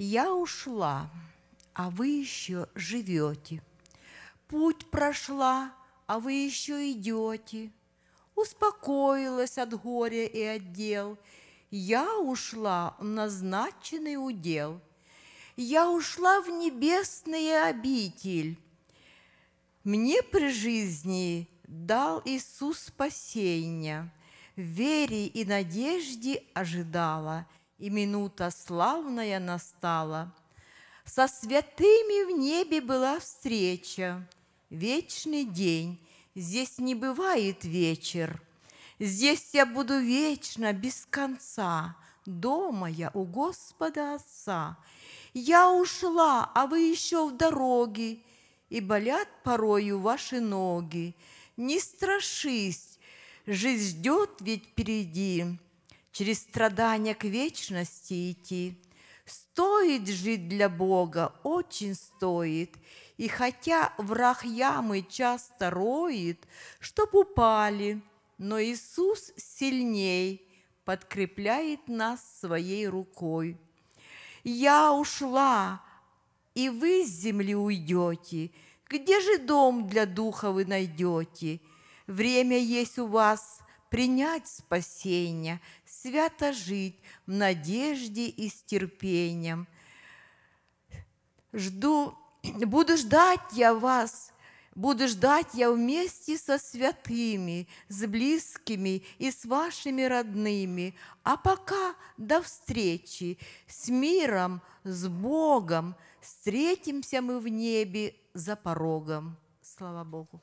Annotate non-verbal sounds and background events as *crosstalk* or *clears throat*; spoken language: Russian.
Я ушла, а вы еще живете. Путь прошла, а вы еще идете. Успокоилась от горя и от дел. Я ушла в назначенный удел. Я ушла в небесные обитель. Мне при жизни дал Иисус спасение. В вере и надежде ожидала – и минута славная настала. Со святыми в небе была встреча, вечный день, здесь не бывает вечер. Здесь я буду вечно, без конца, дома я у Господа Отца. Я ушла, а вы еще в дороге, и болят порою ваши ноги. Не страшись, жизнь ждет ведь впереди через страдания к вечности идти. Стоит жить для Бога, очень стоит. И хотя враг ямы часто роет, чтоб упали, но Иисус сильней подкрепляет нас своей рукой. Я ушла, и вы с земли уйдете. Где же дом для духа вы найдете? Время есть у вас – принять спасение, свято жить в надежде и с терпением. Жду, *clears throat* буду ждать я вас, буду ждать я вместе со святыми, с близкими и с вашими родными. А пока до встречи с миром, с Богом. Встретимся мы в небе за порогом. Слава Богу.